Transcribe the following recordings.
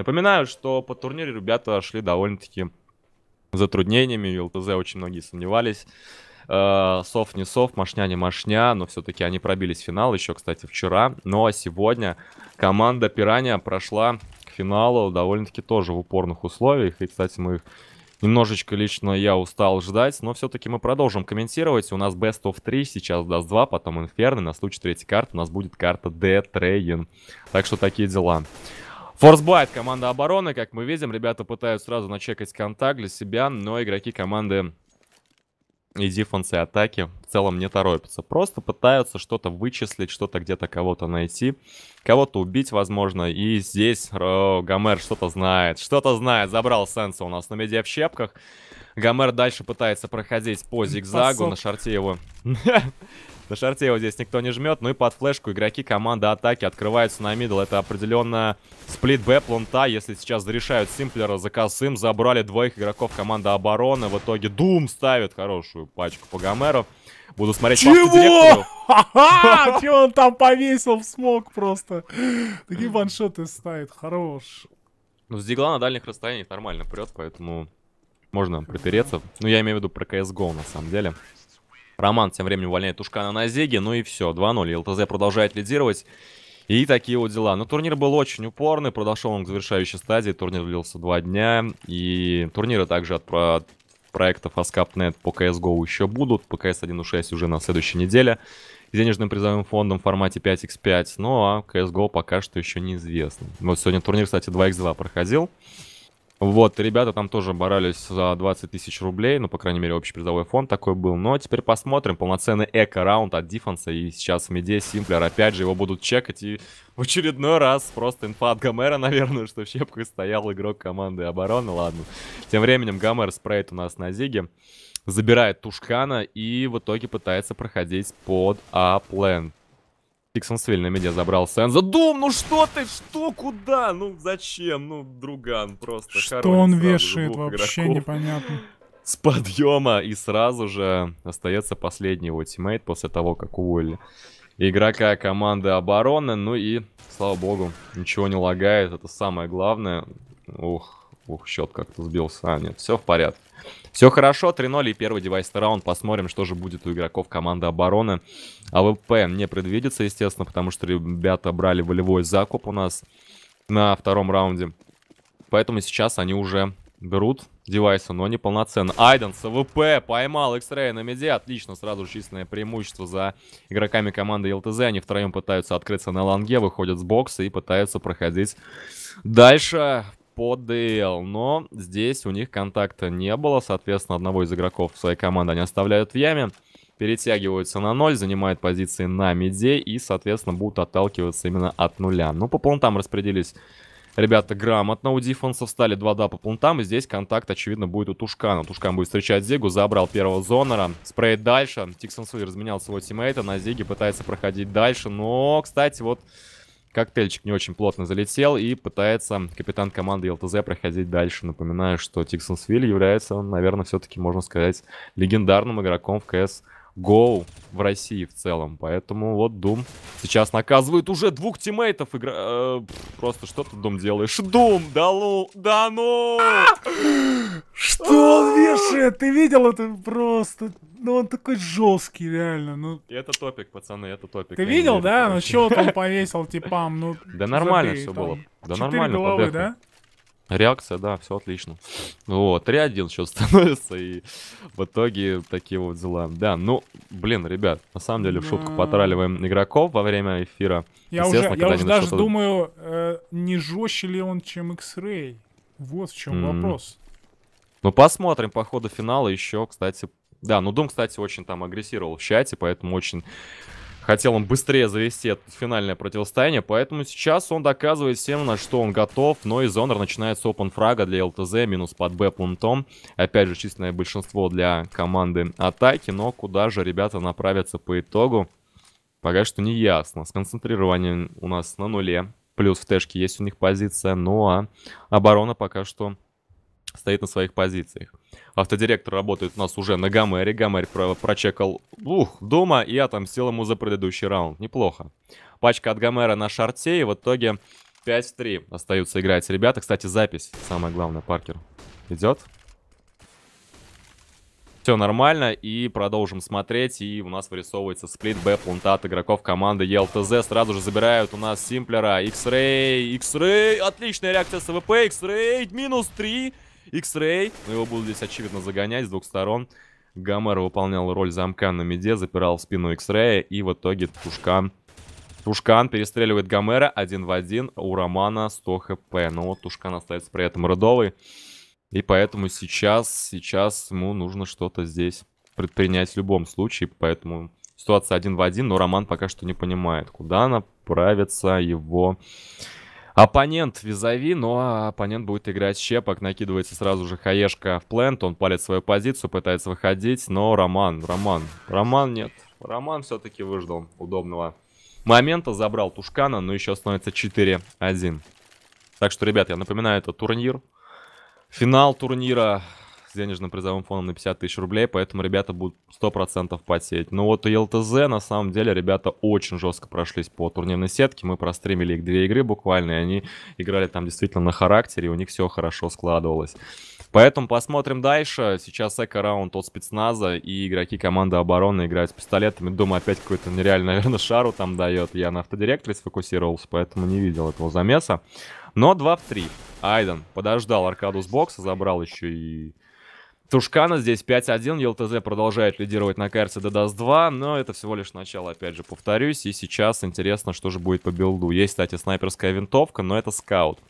Напоминаю, что по турниру ребята шли довольно-таки затруднениями. В ЛТЗ очень многие сомневались. Э, софт не софт, машня не машня, но все-таки они пробились в финал еще, кстати, вчера. Но сегодня команда Пиранья прошла к финалу довольно-таки тоже в упорных условиях. И, кстати, мы их Немножечко лично я устал ждать, но все-таки мы продолжим комментировать. У нас Best of 3, сейчас Dust 2, потом Inferno. На случай третьей карты у нас будет карта D-Train. Так что такие дела. Форсбайт команда обороны, как мы видим, ребята пытаются сразу начекать контакт для себя, но игроки команды и дефенсы, и атаки в целом не торопятся. Просто пытаются что-то вычислить, что-то где-то кого-то найти, кого-то убить, возможно. И здесь о, э, Гомер что-то знает, что-то знает, забрал Сенса у нас на медиа в щепках. Гомер дальше пытается проходить по зигзагу, Пасок. на шарте его... На шарте его здесь никто не жмет. Ну и под флешку игроки команды атаки открываются на мидл. Это определенно сплит Б, плунта. Если сейчас зарешают Симплера за косым, забрали двоих игроков команды обороны. В итоге Дум ставит хорошую пачку по Пагомеров. Буду смотреть Чего? Ха-ха! Чего он там повесил в смог просто? Такие ваншоты ставит. Хорош. Ну, с дигла на дальних расстояниях нормально прет, поэтому можно припереться. Ну, я имею в виду про CSGO, на самом деле. Роман тем временем увольняет Тушкана на Зеге, ну и все, 2-0. ЛТЗ продолжает лидировать. И такие вот дела. Но турнир был очень упорный, подошел он к завершающей стадии, турнир длился два дня, и турниры также от про проектов ASCAP.net по CSGO еще будут, по CS1.6 уже на следующей неделе с денежным призовым фондом в формате 5x5, ну а CSGO пока что еще неизвестно. Вот сегодня турнир, кстати, 2x2 проходил, вот, ребята там тоже боролись за 20 тысяч рублей, ну, по крайней мере, общий призовой фонд такой был. Но теперь посмотрим, полноценный эко-раунд от Диффенса, и сейчас в меде Симплер, опять же, его будут чекать, и в очередной раз просто инфа от Гомера, наверное, что в щепках стоял игрок команды обороны, ладно. Тем временем Гомер спрейт у нас на Зиге, забирает Тушкана и в итоге пытается проходить под Апленд. Тиксонсвиль на меня забрал Сенза. Дум, ну что ты? Что? Куда? Ну зачем? Ну, друган просто. Что он вешает? Вообще игроков. непонятно. С подъема. И сразу же остается последний его тиммейт после того, как уволили игрока команды обороны. Ну и, слава богу, ничего не лагает. Это самое главное. Ух, Ух, счет как-то сбился. А, нет, все в порядке. Все хорошо, 3-0 и первый девайс раунд. Посмотрим, что же будет у игроков команды обороны. АВП не предвидится, естественно, потому что ребята брали волевой закуп у нас на втором раунде. Поэтому сейчас они уже берут девайсы, но не полноценно. Айден с АВП поймал X-Ray на меде. Отлично, сразу численное преимущество за игроками команды ЛТЗ. Они втроем пытаются открыться на ланге, выходят с бокса и пытаются проходить дальше по ДЛ, но здесь у них контакта не было, соответственно, одного из игроков своей команды они оставляют в яме, перетягиваются на ноль, занимают позиции на миде и, соответственно, будут отталкиваться именно от нуля. Ну, по плантам распределились ребята грамотно у дефенса, стали 2 да по плантам, и здесь контакт, очевидно, будет у Тушкана. Тушкан будет встречать Зигу, забрал первого зонера, спрейт дальше, Тиксон Суи разменял своего тиммейта, на Зиге пытается проходить дальше, но, кстати, вот... Коктейльчик не очень плотно залетел и пытается капитан команды ЛТЗ проходить дальше. Напоминаю, что Тиксон Свиль является, наверное, все-таки, можно сказать, легендарным игроком в КС Go в России в целом. Поэтому вот Дум сейчас наказывает уже двух тиммейтов. Игра... Э, просто что ты, Дум, делаешь? Дум, да, ну да ну! Что он вешает? Ты видел это просто? Ну он такой жесткий, реально. Ну. Это топик, пацаны, это топик. Ты видел, да? Ну что он повесил типа? Ну. Да нормально все было. Да нормально. головы, да? Реакция, да, все отлично. Вот, 3-1 сейчас становится, и в итоге такие вот дела. Да, ну, блин, ребят, на самом деле в шутку потраливаем игроков во время эфира. Я уже, я уже даже думаю, э, не жестче ли он, чем X-Ray. Вот в чем mm. вопрос. Ну, посмотрим по ходу финала еще, кстати. Да, ну Дум, кстати, очень там агрессировал в чате, поэтому очень хотел он быстрее завести это финальное противостояние, поэтому сейчас он доказывает всем, на что он готов, но и Зонер начинает с open фрага для ЛТЗ, минус под Б пунктом. Опять же, численное большинство для команды атаки, но куда же ребята направятся по итогу, пока что не ясно. Сконцентрирование у нас на нуле, плюс в тэшке есть у них позиция, ну а оборона пока что стоит на своих позициях. Автодиректор работает у нас уже на Гомере. Гомер про прочекал ух, дома и я там сел ему за предыдущий раунд. Неплохо. Пачка от Гомера на шарте и в итоге 5-3 остаются играть. Ребята, кстати, запись. Самое главное, Паркер идет. Все нормально, и продолжим смотреть, и у нас вырисовывается сплит Б, плунта от игроков команды ЕЛТЗ. Сразу же забирают у нас Симплера, X-Ray, X-Ray, отличная реакция СВП, X-Ray, минус 3, X-Ray, но его будут здесь, очевидно, загонять с двух сторон. Гомера выполнял роль замка на меде, запирал спину X-Ray, и в итоге Тушкан... Тушкан перестреливает Гамера один в один, а у Романа 100 хп. Но вот Тушкан остается при этом родовый, и поэтому сейчас, сейчас ему нужно что-то здесь предпринять в любом случае, поэтому ситуация один в один, но Роман пока что не понимает, куда направится его оппонент визави, но оппонент будет играть щепок, накидывается сразу же хаешка в плент, он палит свою позицию, пытается выходить, но Роман, Роман, Роман нет. Роман все-таки выждал удобного момента, забрал Тушкана, но еще становится 4-1. Так что, ребят, я напоминаю, это турнир. Финал турнира с денежно-призовым фондом на 50 тысяч рублей, поэтому ребята будут 100% потеть. Но вот у ЛТЗ на самом деле ребята очень жестко прошлись по турнирной сетке, мы простримили их две игры буквально, и они играли там действительно на характере, и у них все хорошо складывалось. Поэтому посмотрим дальше. Сейчас эко-раунд от спецназа, и игроки команды обороны играют с пистолетами. Думаю, опять какой-то нереальный, наверное, шару там дает. Я на автодиректоре сфокусировался, поэтому не видел этого замеса. Но 2 в 3. Айден подождал аркаду с бокса, забрал еще и Тушкана здесь 5-1, ЕЛТЗ продолжает лидировать на карте ддс 2, но это всего лишь начало, опять же, повторюсь, и сейчас интересно, что же будет по билду. Есть, кстати, снайперская винтовка, но это скаут.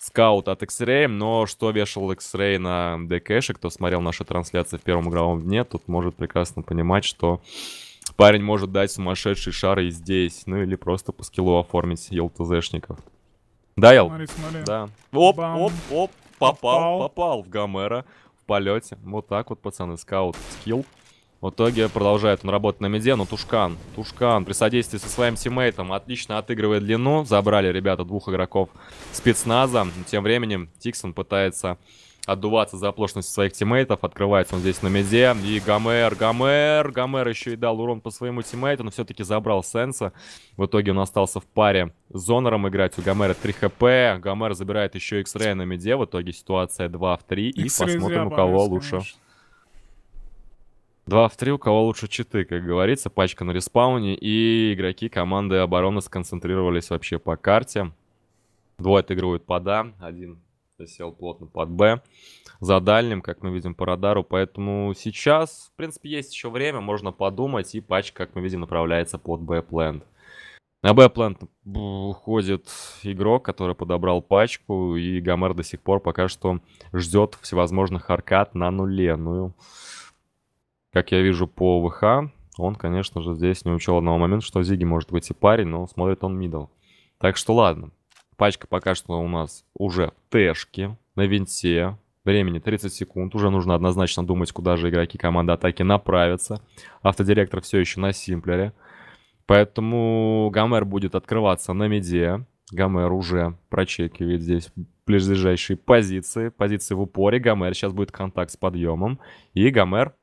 Скаут от X-Ray, но что вешал X-Ray на ДКши, кто смотрел наши трансляции в первом игровом дне, тут может прекрасно понимать, что парень может дать сумасшедший шар и здесь, ну или просто по скиллу оформить ЕЛТЗшников. Да, Ел? Смотри, смотри. Да. Оп, Бам. оп, оп, попал, попал, попал в Гомера полете. Вот так вот, пацаны, скаут, скилл. В итоге продолжает он работать на меде, но Тушкан, Тушкан при содействии со своим тиммейтом отлично отыгрывает длину. Забрали ребята двух игроков спецназа. Тем временем Тиксон пытается отдуваться за оплошность своих тиммейтов. Открывается он здесь на меде. И Гомер, Гомер, Гомер еще и дал урон по своему тиммейту, но все-таки забрал Сенса. В итоге он остался в паре с Зонором играть. У Гомера 3 хп. Гомер забирает еще X-Ray на меде. В итоге ситуация 2 в 3. И посмотрим, у кого лучше. Конечно. 2 в 3, у кого лучше читы, как говорится, пачка на респауне, и игроки команды обороны сконцентрировались вообще по карте. Двое отыгрывают пода, один сел плотно под Б, за дальним, как мы видим по радару. Поэтому сейчас, в принципе, есть еще время, можно подумать, и патч, как мы видим, направляется под Б-плент. На Б-плент уходит игрок, который подобрал пачку, и Гомер до сих пор пока что ждет всевозможных аркад на нуле. Ну, как я вижу по ВХ, он, конечно же, здесь не учел одного момента, что Зиги может выйти парень, но смотрит он мидл. Так что ладно, Пачка пока что у нас уже в тэшке, на винте. Времени 30 секунд. Уже нужно однозначно думать, куда же игроки команды атаки направятся. Автодиректор все еще на симплере. Поэтому Гомер будет открываться на меде. Гомер уже прочекивает здесь ближайшие позиции. Позиции в упоре. Гомер сейчас будет контакт с подъемом. И Гомер...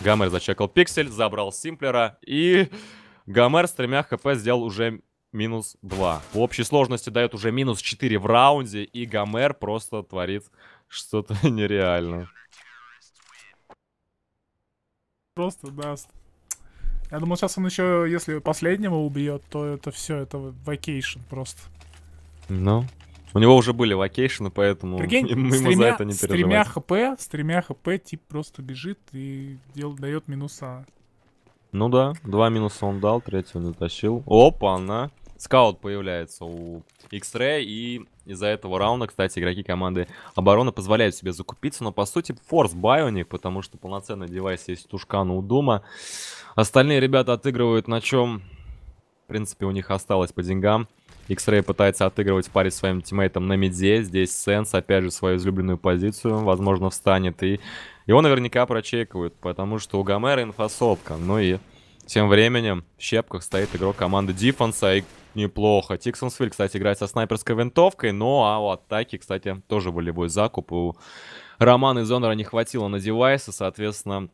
Гомер зачекал пиксель, забрал симплера. И Гомер с тремя хп сделал уже минус 2. В общей сложности дает уже минус 4 в раунде, и Гомер просто творит что-то нереальное. Просто даст. Я думал, сейчас он еще, если последнего убьет, то это все, это вакейшн просто. Ну, у него уже были вакейшны, поэтому Прикинь, ему стремя, за это не переживать. С тремя хп, с тремя хп тип просто бежит и дел, дает минуса. Ну да, два минуса он дал, третьего не тащил. Опа, она скаут появляется у X-Ray, и из-за этого раунда, кстати, игроки команды обороны позволяют себе закупиться, но, по сути, форс бай у них, потому что полноценный девайс есть у у Дума. Остальные ребята отыгрывают на чем, в принципе, у них осталось по деньгам. X-Ray пытается отыгрывать в паре своим тиммейтом на миде. Здесь Сенс, опять же, свою излюбленную позицию, возможно, встанет. И его наверняка прочекают, потому что у Гомера инфособка, Ну и тем временем в щепках стоит игрок команды Диффенса и неплохо. Тиксон кстати, играет со снайперской винтовкой, ну а у атаки, кстати, тоже волевой закуп. У Романа и Зонера не хватило на девайсы, соответственно,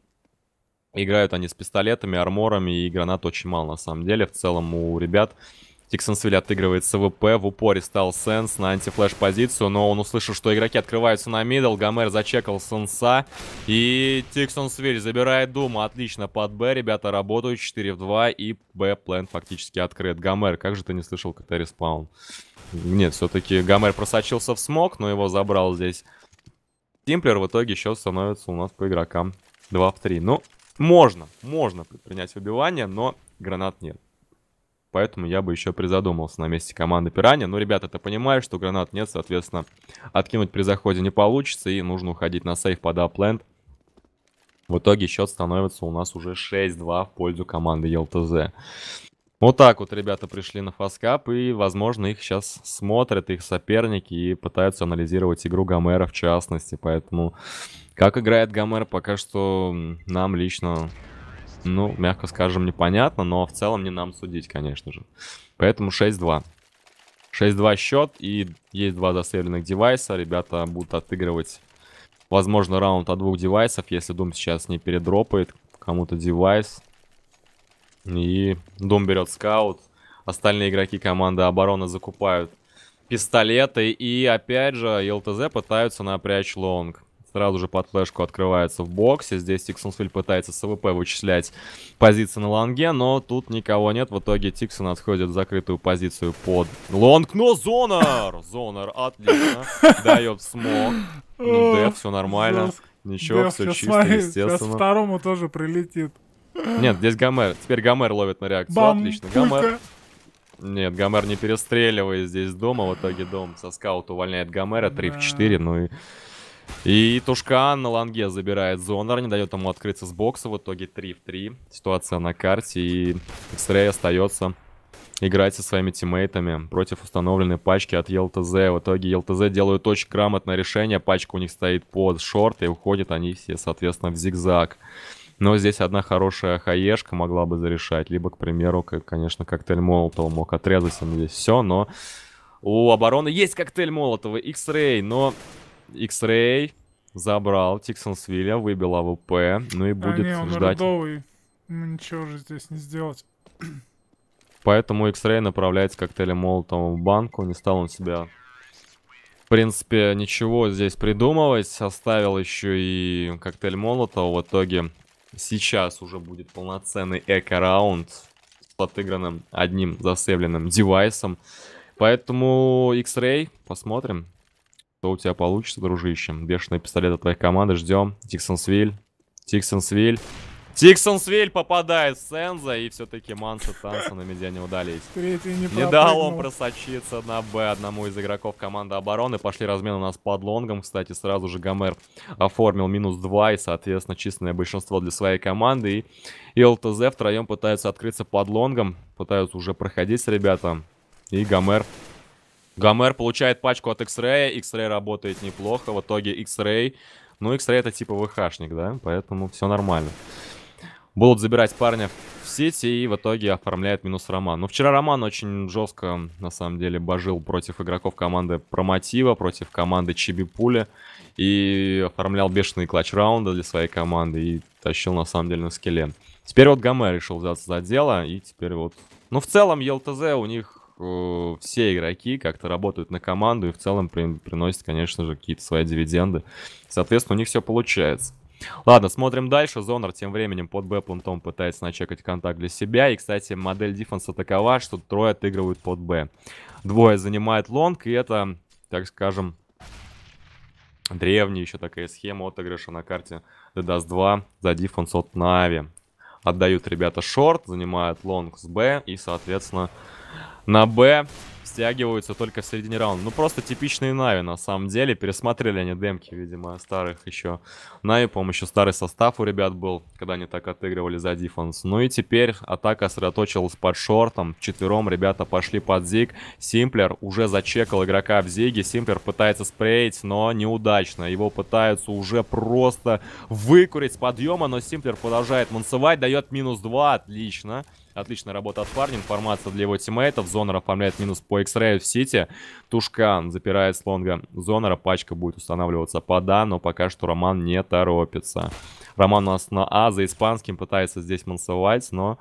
играют они с пистолетами, арморами и гранат очень мало на самом деле. В целом у ребят Диксонсвиль отыгрывает с ВП, в упоре стал Сенс на антифлэш позицию, но он услышал, что игроки открываются на мидл, Гомер зачекал Сенса, и Тиксонсвиль забирает Дума, отлично под Б, ребята работают, 4 в 2, и Б плент фактически открыт. Гомер, как же ты не слышал КТ респаун? Нет, все-таки Гомер просочился в смог, но его забрал здесь. Тимплер в итоге счет становится у нас по игрокам 2 в 3. Ну, можно, можно предпринять убивание, но гранат нет. Поэтому я бы еще призадумался на месте команды Пирани. Но, ребята, ты понимаешь, что гранат нет, соответственно, откинуть при заходе не получится. И нужно уходить на сейф под апленд. В итоге счет становится у нас уже 6-2 в пользу команды ЕЛТЗ. Вот так вот ребята пришли на фаскап, и, возможно, их сейчас смотрят их соперники и пытаются анализировать игру Гомера в частности. Поэтому, как играет Гомер, пока что нам лично ну, мягко скажем, непонятно, но в целом не нам судить, конечно же. Поэтому 6-2. 6-2 счет, и есть два заставленных девайса. Ребята будут отыгрывать, возможно, раунд от двух девайсов, если Дум сейчас не передропает кому-то девайс. И Дум берет скаут. Остальные игроки команды обороны закупают пистолеты. И опять же, ЛТЗ пытаются напрячь лонг. Сразу же под флешку открывается в боксе. Здесь Тиксонсвиль пытается с АВП вычислять позиции на лонге, но тут никого нет. В итоге Тиксон отходит в закрытую позицию под лонг. Но Зонар! Зонар, отлично. Дает смог. Ну, деф, все нормально. Ничего, все чисто, естественно. второму тоже прилетит. Нет, здесь Гомер. Теперь Гомер ловит на реакцию. Отлично. Пулька. Гомер. Нет, Гомер не перестреливает здесь дома. В итоге дом со скаута увольняет Гомера. 3 в 4. Ну и и Тушкан на ланге забирает Зонар, не дает ему открыться с бокса. В итоге 3 в 3. Ситуация на карте. И X-Ray остается играть со своими тиммейтами против установленной пачки от ЕЛТЗ. В итоге ЕЛТЗ делают очень грамотное решение. Пачка у них стоит под шорт, и уходят они все, соответственно, в зигзаг. Но здесь одна хорошая хаешка могла бы зарешать. Либо, к примеру, как, конечно, коктейль Молотова мог отрезать им здесь все, но... У обороны есть коктейль Молотова, X-Ray, но X-Ray забрал Тиксонсвилля, выбил АВП, ну и будет а, не, он ждать. Рядовый. Ну ничего же здесь не сделать. Поэтому X-Ray направляется коктейлем Молотова в банку, не стал он себя... В принципе, ничего здесь придумывать. Оставил еще и коктейль Молотова. В итоге сейчас уже будет полноценный эко-раунд с отыгранным одним засевленным девайсом. Поэтому X-Ray, посмотрим. Что у тебя получится, дружище? Бешеный пистолет от твоей команды. Ждем. Тиксонсвиль. Тиксонсвиль. Тиксонсвиль попадает в Сенза, и все-таки Манса Танса на медиане удались. не, не дал он просочиться на Б одному из игроков команды обороны. Пошли размены у нас под лонгом. Кстати, сразу же Гомер оформил минус 2, и, соответственно, численное большинство для своей команды. И ЛТЗ втроем пытаются открыться под лонгом. Пытаются уже проходить ребята. И Гомер Гомер получает пачку от X-Ray. X-Ray работает неплохо. В итоге X-Ray... Ну, X-Ray это типа ВХшник, да? Поэтому все нормально. Будут забирать парня в сети и в итоге оформляет минус Роман. Но ну, вчера Роман очень жестко, на самом деле, божил против игроков команды Промотива, против команды Чебипуля. И оформлял бешеный клатч раунда для своей команды и тащил, на самом деле, на скеле. Теперь вот Гомер решил взяться за дело и теперь вот... Ну, в целом, ЕЛТЗ у них все игроки как-то работают на команду и в целом при, приносят, конечно же, какие-то свои дивиденды. Соответственно, у них все получается. Ладно, смотрим дальше. Зонар тем временем под Б-плантом пытается начекать контакт для себя. И, кстати, модель дефенса такова, что трое отыгрывают под Б. Двое занимают лонг, и это, так скажем, древняя еще такая схема отыгрыша на карте DDoS 2 за дефенс от Нави. Отдают ребята шорт, занимают лонг с Б и, соответственно, на Б стягиваются только в середине раунда. Ну, просто типичные Нави, на самом деле. Пересмотрели они демки, видимо, старых еще Нави. По-моему, еще старый состав у ребят был, когда они так отыгрывали за дефенс. Ну и теперь атака сосредоточилась под шортом. Четвером ребята пошли под зиг. Симплер уже зачекал игрока в зиге. Симплер пытается спреять, но неудачно. Его пытаются уже просто выкурить с подъема, но Симплер продолжает мансовать, дает минус 2. Отлично. Отлично. Отличная работа от парня, информация для его тиммейтов. Зонер оформляет минус по X-Ray в Сити. Тушкан запирает слонга, лонга Зонера. Пачка будет устанавливаться по да, но пока что Роман не торопится. Роман у нас на А за испанским пытается здесь мансовать, но...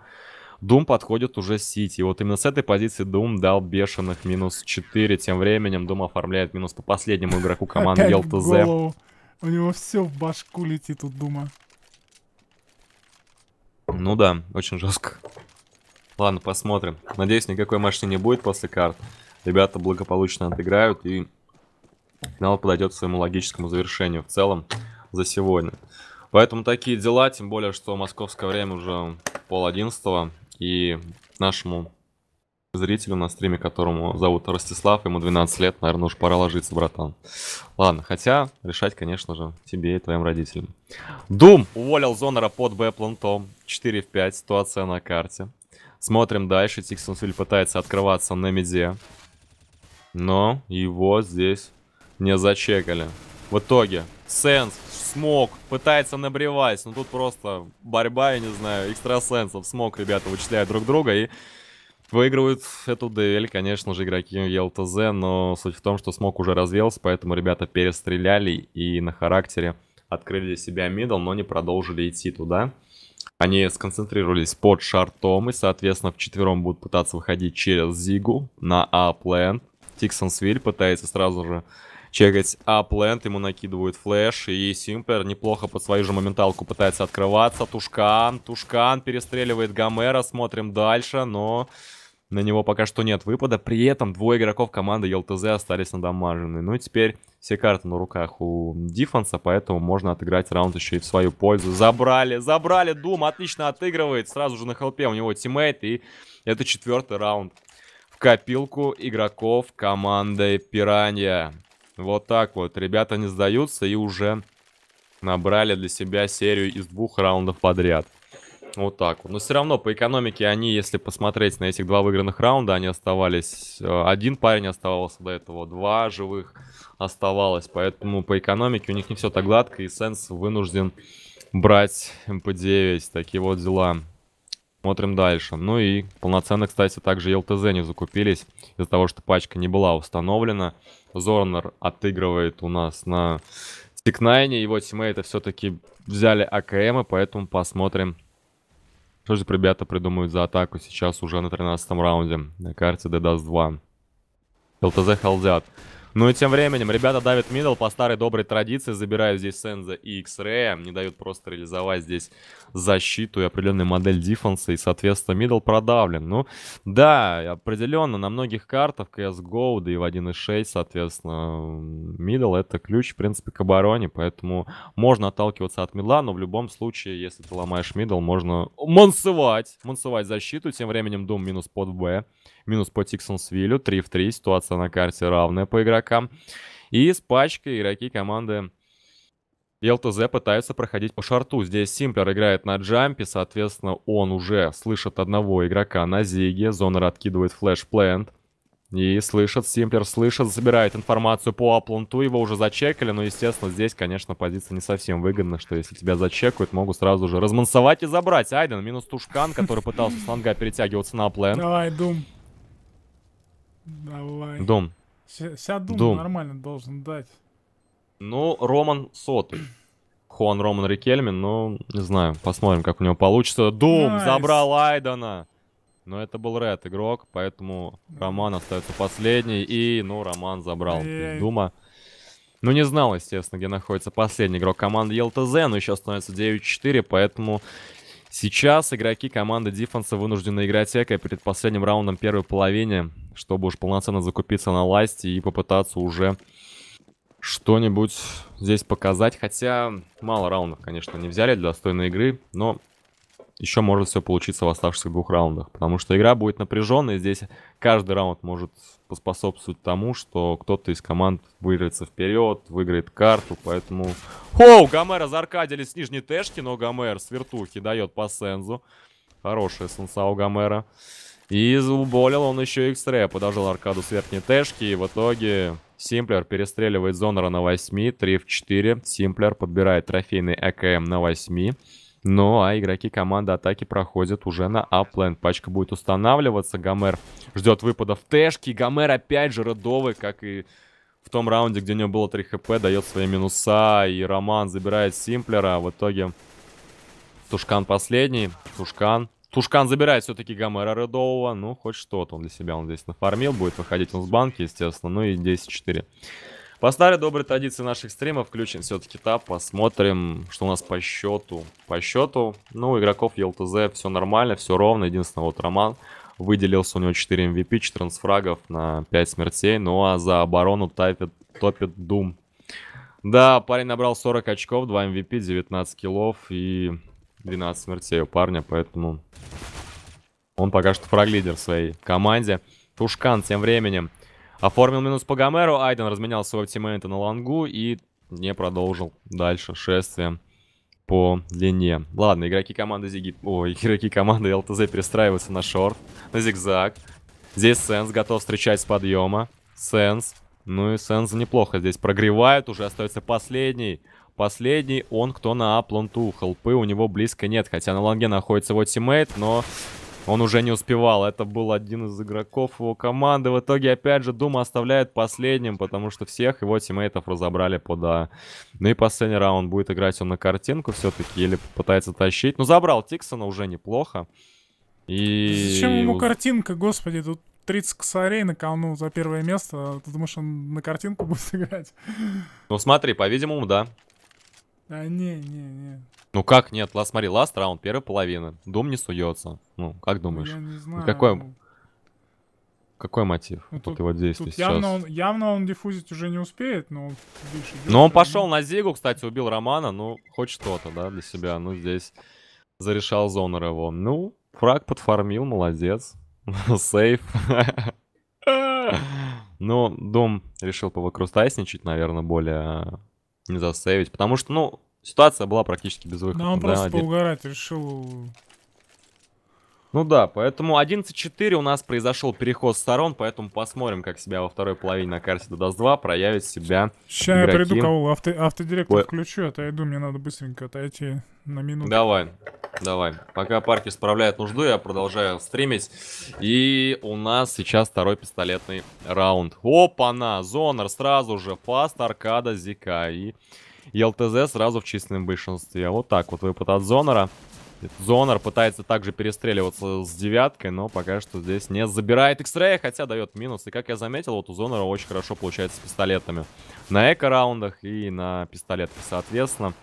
Дум подходит уже Сити. И вот именно с этой позиции Дум дал бешеных минус 4. Тем временем Дум оформляет минус по последнему игроку команды ЕЛТЗ. У него все в башку летит у Дума. Ну да, очень жестко. Ладно, посмотрим. Надеюсь, никакой машины не будет после карт. Ребята благополучно отыграют и финал подойдет к своему логическому завершению в целом за сегодня. Поэтому такие дела, тем более, что московское время уже пол одиннадцатого. И нашему зрителю, на стриме которому зовут Ростислав, ему 12 лет, наверное, уж пора ложиться, братан. Ладно, хотя решать, конечно же, тебе и твоим родителям. Дум уволил Зонера под Б-плантом. 4 в 5, ситуация на карте. Смотрим дальше. Тиксенфиль пытается открываться на меде. Но его здесь не зачекали. В итоге Сенс Смок пытается набревать. Но ну, тут просто борьба, я не знаю, экстрасенсов. Смок ребята вычисляют друг друга и выигрывают эту дуэль, конечно же, игроки ЕЛТЗ. Но суть в том, что Смок уже развелся, поэтому ребята перестреляли и на характере открыли для себя мидл, но не продолжили идти туда. Они сконцентрировались под шартом и, соответственно, в четвером будут пытаться выходить через Зигу на а Тиксонсвиль пытается сразу же чекать а ему накидывают флэш, и Симпер неплохо под свою же моменталку пытается открываться. Тушкан, Тушкан перестреливает Гамера, смотрим дальше, но... На него пока что нет выпада. При этом двое игроков команды ЕЛТЗ остались надамажены. Ну и теперь все карты на руках у дефенса, поэтому можно отыграть раунд еще и в свою пользу. Забрали, забрали. Дум отлично отыгрывает. Сразу же на хелпе у него тиммейт. И это четвертый раунд в копилку игроков команды Пиранья. Вот так вот. Ребята не сдаются и уже набрали для себя серию из двух раундов подряд. Вот так вот. Но все равно по экономике они, если посмотреть на этих два выигранных раунда, они оставались... Э, один парень оставался до этого, два живых оставалось. Поэтому по экономике у них не все так гладко, и Сенс вынужден брать МП-9. Эм Такие вот дела. Смотрим дальше. Ну и полноценно, кстати, также ЛТЗ не закупились из-за того, что пачка не была установлена. Зорнер отыгрывает у нас на Тикнайне. Его тиммейты все-таки взяли АКМ, и поэтому посмотрим, что же, ребята, придумують за атаку сейчас уже на 13 раунде. На карте DDoS 2. ЛТЗ халдят. Ну и тем временем ребята давят мидл по старой доброй традиции, забирают здесь Сенза и X-Ray, не дают просто реализовать здесь защиту и определенную модель дефенса, и, соответственно, мидл продавлен. Ну, да, определенно, на многих картах CSGO, да и в 1.6, соответственно, мидл — это ключ, в принципе, к обороне, поэтому можно отталкиваться от мидла, но в любом случае, если ты ломаешь мидл, можно монсовать, монсовать защиту, тем временем Doom минус под Б, минус по Тиксонсвиллю, 3 в 3, ситуация на карте равная по игрокам. И с пачкой игроки команды ЛТЗ пытаются проходить по шарту. Здесь Симплер играет на джампе, соответственно, он уже слышит одного игрока на зиге. Зонер откидывает флешплент. И слышит, Симплер слышит, собирает информацию по апланту, его уже зачекали, но, естественно, здесь, конечно, позиция не совсем выгодна, что если тебя зачекают, могут сразу же размансовать и забрать. Айден, минус Тушкан, который пытался с ланга перетягиваться на аплент. Давай, Дум. Давай. Дом. Ся дум, дум нормально должен дать. Ну, Роман сотый. Хуан Роман Рикельмин, ну, не знаю, посмотрим, как у него получится. Дум nice. забрал Айдана. Но это был Ред игрок, поэтому Роман остается последний. И, ну, Роман забрал Эй. Дума. Ну, не знал, естественно, где находится последний игрок команды ЕЛТЗ, но еще становится 9-4, поэтому Сейчас игроки команды Диффенса вынуждены играть эко перед последним раундом первой половины, чтобы уж полноценно закупиться на ласте и попытаться уже что-нибудь здесь показать. Хотя мало раундов, конечно, не взяли для достойной игры, но еще может все получиться в оставшихся двух раундах. Потому что игра будет напряженной, здесь каждый раунд может поспособствует тому, что кто-то из команд вырвется вперед, выиграет карту, поэтому... Оу, Гомера заркадили с нижней тэшки, но Гомер с вертухи дает по сензу. Хорошая сенса у Гомера. И зауболил он еще экстрея, подожил аркаду с верхней тэшки, и в итоге Симплер перестреливает Зонера на 8, 3 в 4. Симплер подбирает трофейный АКМ на 8. Ну, а игроки команды атаки проходят уже на апленд. Пачка будет устанавливаться. Гомер ждет выпада в ТЭШКИ. Гомер опять же родовый, как и в том раунде, где у него было 3 хп, дает свои минуса. И Роман забирает Симплера. В итоге Тушкан последний. Тушкан. Тушкан забирает все-таки Гомера Редового. Ну, хоть что-то он для себя он здесь нафармил. Будет выходить он с банки, естественно. Ну и 10-4. По старой доброй традиции наших стримов включен все-таки тап, посмотрим, что у нас по счету. По счету, ну, игроков ЕЛТЗ все нормально, все ровно. Единственное, вот Роман выделился, у него 4 MVP, 14 фрагов на 5 смертей. Ну, а за оборону топит, топит Дум. Да, парень набрал 40 очков, 2 MVP, 19 киллов и 12 смертей у парня, поэтому он пока что фраг-лидер в своей команде. Тушкан тем временем Оформил минус по Гомеру, Айден разменял своего тиммейта на лангу и не продолжил дальше шествие по длине. Ладно, игроки команды Зиги... Ой, игроки команды ЛТЗ перестраиваются на шорт, на зигзаг. Здесь Сенс готов встречать с подъема. Сенс. Ну и Сенс неплохо здесь прогревает, уже остается последний. Последний он, кто на апланту. Хелпы у него близко нет, хотя на ланге находится его тиммейт, но он уже не успевал. Это был один из игроков его команды. В итоге, опять же, Дума оставляет последним, потому что всех его тиммейтов разобрали под А. Ну и последний раунд будет играть он на картинку все-таки или пытается тащить. Ну, забрал Тиксона уже неплохо. И... Зачем ему картинка, господи, тут 30 косарей на кону за первое место. Ты думаешь, он на картинку будет играть? Ну смотри, по-видимому, да. Да не, не, не. Ну как нет? Лас, смотри, ласт раунд, первая половина. Дом не суется. Ну, как ну, думаешь? Я не ну, знаю. какой, ну. какой мотив ну, тут, тут его действий тут сейчас? Явно он, явно он диффузить уже не успеет, но... Видишь, но он пошел на Зигу, кстати, убил Романа. Ну, хоть что-то, да, для себя. Ну, здесь зарешал зонер его. Ну, фраг подфармил, молодец. Сейф. Но Дом решил повыкрустасничать, наверное, более не заставить, потому что, ну, ситуация была практически безвыходная. Да, он просто да, поугарать решил ну да, поэтому 11-4 у нас произошел переход сторон, поэтому посмотрим, как себя во второй половине на карте Додас 2 проявит себя Сейчас игроки. я приду, кого авто, автодиректор Ой. включу, отойду, а мне надо быстренько отойти на минуту. Давай, давай. Пока парки справляют нужду, я продолжаю стримить. И у нас сейчас второй пистолетный раунд. Опа-на, Зонер сразу же, фаст, аркада, зика и... ЛТЗ сразу в численном большинстве. Вот так вот выпад от Зонера. Зонор пытается также перестреливаться с девяткой, но пока что здесь не забирает экстрея, хотя дает минус. И как я заметил, вот у Зонора очень хорошо получается с пистолетами. На эко-раундах и на пистолетке, соответственно.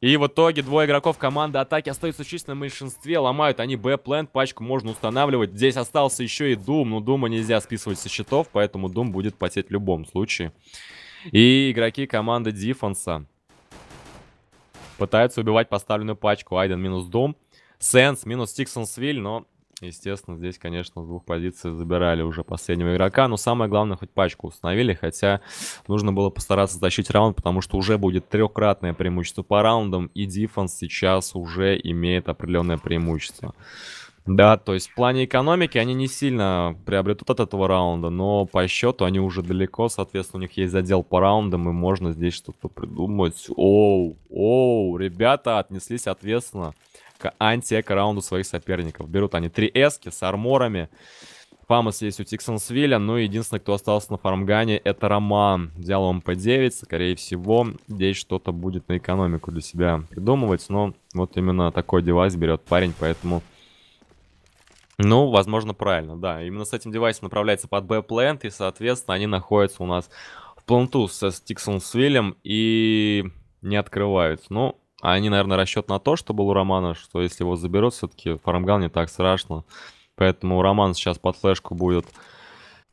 И в итоге двое игроков команды атаки остаются в численном меньшинстве. Ломают они Б-плент, пачку можно устанавливать. Здесь остался еще и Дум, но Дума нельзя списывать со счетов, поэтому Дум будет потеть в любом случае. И игроки команды Диффонса Пытаются убивать поставленную пачку. Айден минус дом. Сенс минус Тиксонсвиль, но, естественно, здесь, конечно, с двух позиций забирали уже последнего игрока. Но самое главное, хоть пачку установили, хотя нужно было постараться защитить раунд, потому что уже будет трехкратное преимущество по раундам, и диффенс сейчас уже имеет определенное преимущество. Да, то есть в плане экономики они не сильно приобретут от этого раунда, но по счету они уже далеко, соответственно, у них есть задел по раундам, и можно здесь что-то придумать. Оу, оу, ребята отнеслись ответственно к анти раунду своих соперников. Берут они три эски с арморами. Фамос есть у Тиксонсвилля, но единственный, кто остался на фармгане, это Роман. Взял он по 9, скорее всего, здесь что-то будет на экономику для себя придумывать, но вот именно такой девайс берет парень, поэтому ну, возможно, правильно, да. Именно с этим девайсом направляется под B-Plant, и, соответственно, они находятся у нас в планту со Стиксонсвиллем и не открываются. Ну, а они, наверное, расчет на то, что был у Романа, что если его заберут, все-таки фармгал не так страшно. Поэтому Роман сейчас под флешку будет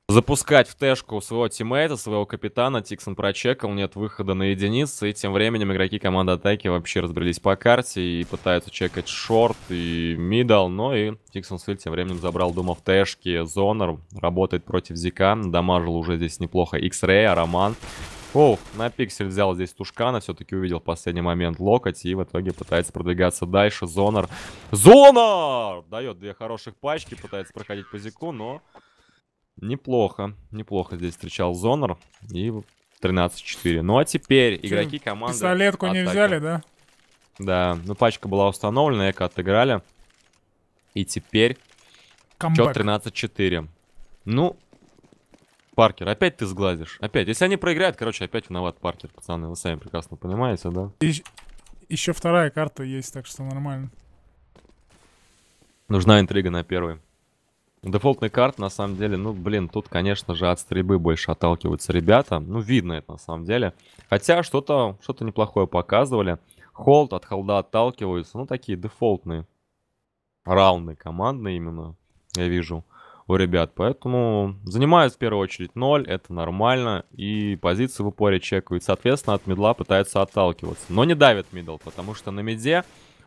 запускать в тэшку своего тиммейта, своего капитана. Тиксон прочекал, нет выхода на единицы. И тем временем игроки команды атаки вообще разбрелись по карте и пытаются чекать шорт и мидл. Но и Тиксон Свиль тем временем забрал дума в тэшке. зонер работает против Зика. Дамажил уже здесь неплохо X-Ray, а Роман... Оу, на пиксель взял здесь Тушкана, все-таки увидел в последний момент локоть и в итоге пытается продвигаться дальше. Зонер, Зонор! Дает две хороших пачки, пытается проходить по Зику, но Неплохо, неплохо здесь встречал Зонор. И 13-4. Ну а теперь Че, игроки команды... Пистолетку атака. не взяли, да? Да, ну пачка была установлена, эко отыграли. И теперь... Счет 13-4. Ну, Паркер, опять ты сглазишь. Опять. Если они проиграют, короче, опять виноват Паркер, пацаны. Вы сами прекрасно понимаете, да? И... Еще вторая карта есть, так что нормально. Нужна интрига на первой. Дефолтный карт, на самом деле, ну, блин, тут, конечно же, от стрельбы больше отталкиваются ребята. Ну, видно это, на самом деле. Хотя что-то что, -то, неплохое показывали. Холд от холда отталкиваются. Ну, такие дефолтные. раунды, командные именно, я вижу, у ребят. Поэтому занимают в первую очередь 0, это нормально. И позиции в упоре чекают. Соответственно, от медла пытаются отталкиваться. Но не давит мидл, потому что на меде...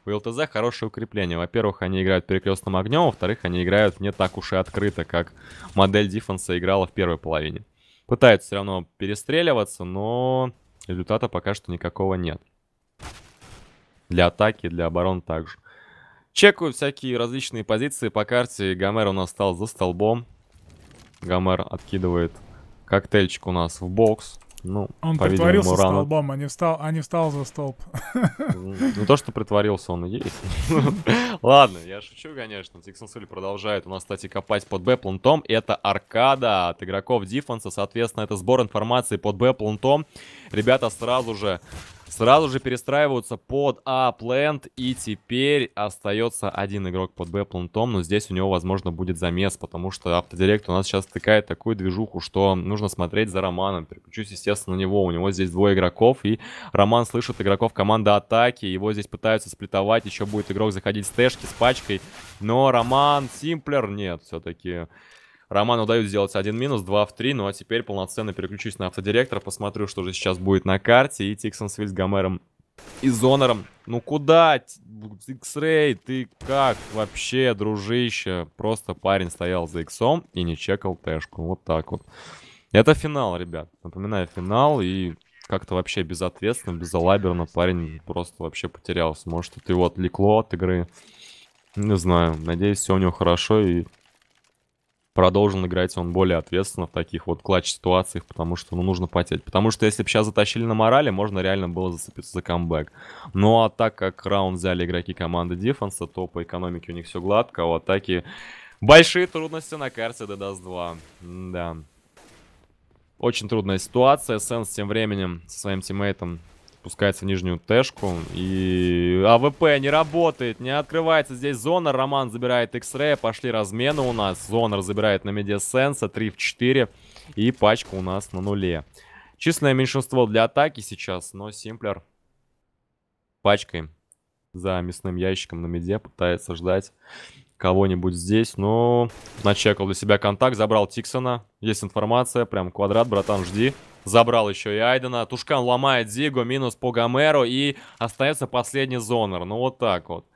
У ЛТЗ хорошее укрепление. Во-первых, они играют перекрестным огнем, во-вторых, они играют не так уж и открыто, как модель дефенса играла в первой половине. Пытаются все равно перестреливаться, но результата пока что никакого нет. Для атаки, для обороны также. Чекаю всякие различные позиции по карте. Гомер у нас стал за столбом. Гомер откидывает коктейльчик у нас в бокс. Ну, он притворился рано... столбом, а не, встал, а не встал за столб. Ну, то, что притворился, он и есть. Ладно, я шучу, конечно. Тиксенсуль продолжает у нас, кстати, копать под Б плантом. Это аркада от игроков дифенса. Соответственно, это сбор информации под Б плантом. Ребята сразу же сразу же перестраиваются под А-плент, и теперь остается один игрок под Б-плентом, но здесь у него, возможно, будет замес, потому что автодирект у нас сейчас тыкает такую движуху, что нужно смотреть за Романом. Переключусь, естественно, на него, у него здесь двое игроков, и Роман слышит игроков команды атаки, его здесь пытаются сплитовать, еще будет игрок заходить с тэшки, с пачкой, но Роман Симплер, нет, все-таки... Роману дают сделать один минус, два в три. Ну а теперь полноценно переключусь на автодиректор, посмотрю, что же сейчас будет на карте. И Тиксонсвиль с Гомером и Зонером. Ну куда? X-Ray, ты как вообще, дружище? Просто парень стоял за иксом и не чекал тэшку. Вот так вот. Это финал, ребят. Напоминаю, финал. И как-то вообще безответственно, безалаберно парень просто вообще потерялся. Может, это его отвлекло от игры. Не знаю. Надеюсь, все у него хорошо и продолжил играть он более ответственно в таких вот клатч-ситуациях, потому что ну, нужно потеть. Потому что если бы сейчас затащили на морали, можно реально было зацепиться за камбэк. Ну а так как раунд взяли игроки команды Дефенса, то по экономике у них все гладко, а у атаки большие трудности на карте DDoS 2. Да. Очень трудная ситуация. Сенс тем временем со своим тиммейтом спускается нижнюю тэшку. И АВП не работает, не открывается здесь зона. Роман забирает X-Ray, пошли размены у нас. Зонар забирает на медиа сенса 3 в 4. И пачка у нас на нуле. Численное меньшинство для атаки сейчас, но Симплер пачкой за мясным ящиком на меде пытается ждать кого-нибудь здесь. Но начекал для себя контакт, забрал Тиксона. Есть информация, прям квадрат, братан, жди. Забрал еще и Айдена. Тушкан ломает Зигу, минус по Гомеру и остается последний Зонер. Ну вот так вот.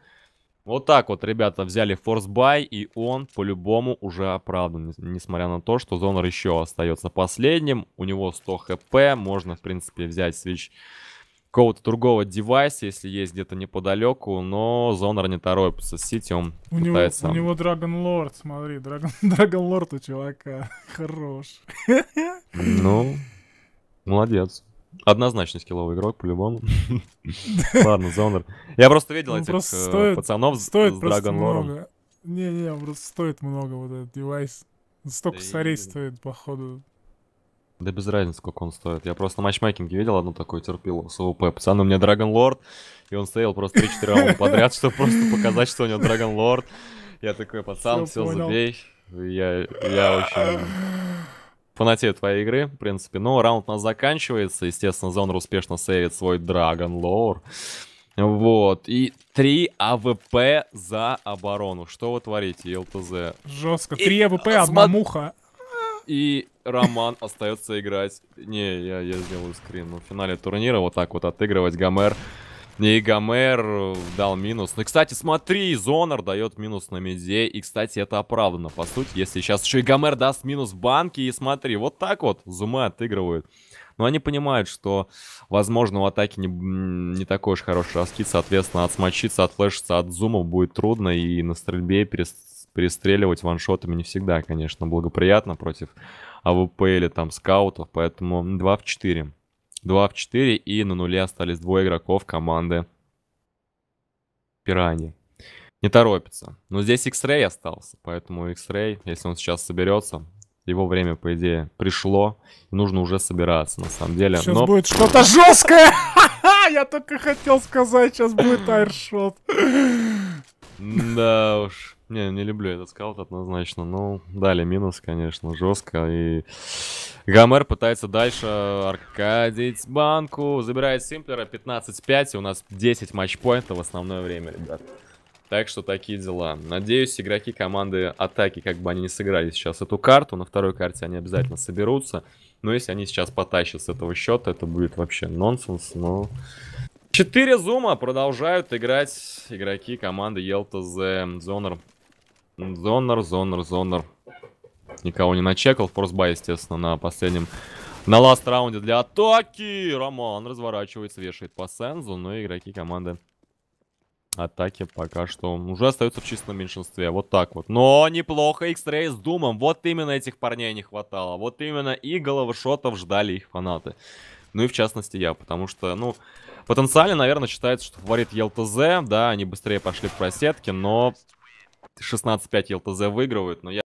Вот так вот, ребята, взяли форсбай, и он по-любому уже оправдан, несмотря на то, что зонер еще остается последним, у него 100 хп, можно, в принципе, взять свич какого-то другого девайса, если есть где-то неподалеку, но зонер не торопится, Сити он у пытается... Него, у него Драгон Лорд, смотри, Драгон Лорд у чувака, хорош. Ну, Молодец. Однозначно скилловый игрок, по-любому. Ладно, Зонер. Я просто видел ну, этих э, пацанов с Dragon Lore. Не-не, просто стоит много, вот этот девайс. Столько сорей стоит, походу. Да без разницы, сколько он стоит. Я просто на матчмейкинге видел одну такую терпилу с ОВП. Пацан, у меня Dragon Lord, и он стоял просто 3-4 раунда подряд, чтобы просто показать, что у него Dragon Lord. Я такой, пацан, все, забей. Я, я очень фанатею твоей игры, в принципе. Но раунд у нас заканчивается. Естественно, Зонр успешно сейвит свой драгон лоур, Вот. И 3 АВП за оборону. Что вы творите, ЛТЗ? Жестко. 3 и... АВП, а, одна Сма... муха. И Роман остается играть. Не, я, я сделаю скрин. Но ну, в финале турнира вот так вот отыгрывать Гомер. И Гомер э, дал минус. Ну, кстати, смотри, Зонар дает минус на меде. И, кстати, это оправдано, по сути. Если сейчас еще и Гомер даст минус в банке. И смотри, вот так вот зумы отыгрывают. Но они понимают, что, возможно, у атаки не, не такой уж хороший раскид. Соответственно, отсмочиться, отфлешиться от зумов будет трудно. И на стрельбе перес, перестреливать ваншотами не всегда, конечно, благоприятно против АВП или там скаутов. Поэтому 2 в 4. 2 в 4, и на нуле остались двое игроков команды Пирани. Не торопится. Но здесь X-Ray остался, поэтому X-Ray, если он сейчас соберется, его время, по идее, пришло. нужно уже собираться, на самом деле. Сейчас Но... будет что-то жесткое! Я только хотел сказать, сейчас будет айршот. Да уж. Не, не люблю этот скаут однозначно. Ну, дали минус, конечно, жестко. И Гомер пытается дальше аркадить банку. Забирает Симплера 15-5. У нас 10 матчпоинтов в основное время, ребят. Так что такие дела. Надеюсь, игроки команды атаки, как бы они не сыграли сейчас эту карту, на второй карте они обязательно соберутся. Но если они сейчас потащат с этого счета, это будет вообще нонсенс, но... Четыре зума продолжают играть игроки команды Елта The Zoner. Зонер, Зонер, Зонер. Никого не начекал. Форсбай, естественно, на последнем... На ласт раунде для атаки. Роман разворачивается, вешает по сензу. Но игроки команды атаки пока что уже остаются в чистом меньшинстве. Вот так вот. Но неплохо X-Ray с Думом. Вот именно этих парней не хватало. Вот именно и головошотов ждали их фанаты. Ну и в частности я, потому что, ну, потенциально, наверное, считается, что фаворит ЕЛТЗ. Да, они быстрее пошли в просетки, но 16-5 ЕЛТЗ выигрывают. Но я